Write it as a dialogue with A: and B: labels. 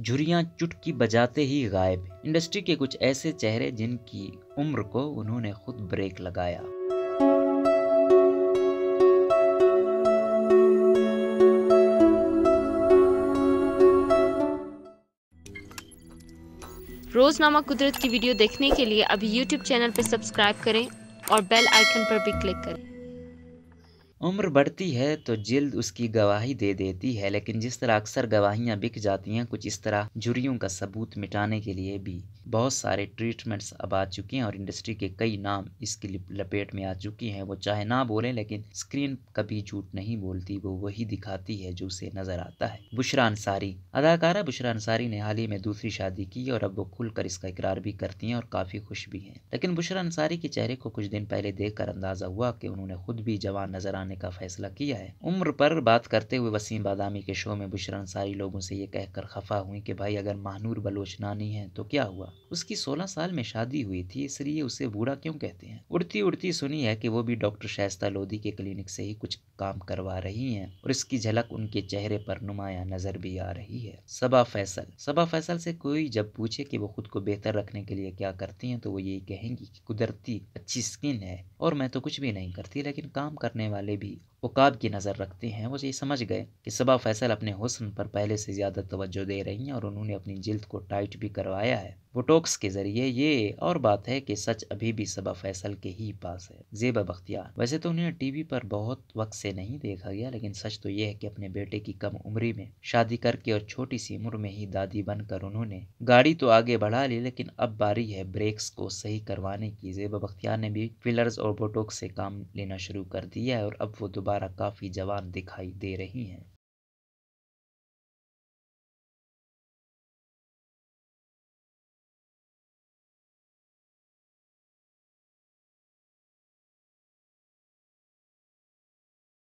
A: झुरियां चुटकी बजाते ही गायब इंडस्ट्री के कुछ ऐसे चेहरे जिनकी उम्र को उन्होंने खुद ब्रेक लगाया रोजनामा कुदरत की वीडियो देखने के लिए अभी YouTube चैनल पर सब्सक्राइब करें और बेल आइकन पर भी क्लिक करें उम्र बढ़ती है तो जल्द उसकी गवाही दे देती है लेकिन जिस तरह अक्सर गवाहियाँ बिक जाती हैं कुछ इस तरह जुर्रियों का सबूत मिटाने के लिए भी बहुत सारे ट्रीटमेंट्स अब आ चुके हैं और इंडस्ट्री के कई नाम इसकी लपेट में आ चुकी हैं वो चाहे ना बोलें लेकिन स्क्रीन कभी झूठ नहीं बोलती वो वही दिखाती है जो उसे नज़र आता है बुशरा अंसारी अदाकारा बुशरा अंसारी ने हाल ही में दूसरी शादी की और अब वो खुलकर इसका इकरार भी करती हैं और काफ़ी खुश भी हैं लेकिन बुशरा अंसारी के चेहरे को कुछ दिन पहले देखकर अंदाज़ा हुआ कि उन्होंने खुद भी जवान नज़र आने बनाने का फैसला किया है उम्र पर बात करते हुए वसीम बादामी के शो में बुशरा अंसारी लोगों से ये कहकर खफा हुई कि भाई अगर महानूर बलोच नानी है तो क्या हुआ उसकी सोलह साल में शादी हुई थी इसलिए उसे बूढ़ा क्यों कहते हैं उड़ती उड़ती सुनी है कि वो भी डॉक्टर शायस्ता लोधी के क्लिनिक से ही कुछ काम करवा रही हैं और इसकी झलक उनके चेहरे पर नुमाया नजर भी आ रही है सबा फैसल सबा फैसल से कोई जब पूछे कि वो खुद को बेहतर रखने के लिए क्या करती हैं तो वो यही कहेंगी कि कुदरती अच्छी स्किन है और मैं तो कुछ भी नहीं करती लेकिन काम करने वाले be उकाब की नज़र रखते हैं वो ये समझ गए कि सबा फैसल अपने हुसन पर पहले से ज़्यादा तवज्जो दे रही हैं और उन्होंने अपनी जिल्द को टाइट भी करवाया है बोटोक्स के ज़रिए ये और बात है कि सच अभी भी सबा फैसल के ही पास है जेबा बख्तियार वैसे तो उन्हें टीवी पर बहुत वक्त से नहीं देखा गया लेकिन सच तो ये है कि अपने बेटे की कम उम्री में शादी करके और छोटी सी उम्र में ही दादी बनकर उन्होंने गाड़ी तो आगे बढ़ा ली लेकिन अब बारी है ब्रेक्स को सही करवाने की जेबा बख्तियार ने भी फिलर्स और बोटोक्स से काम लेना शुरू कर दिया है और अब वो दोबारा मुबारक काफी जवान दिखाई दे रही हैं।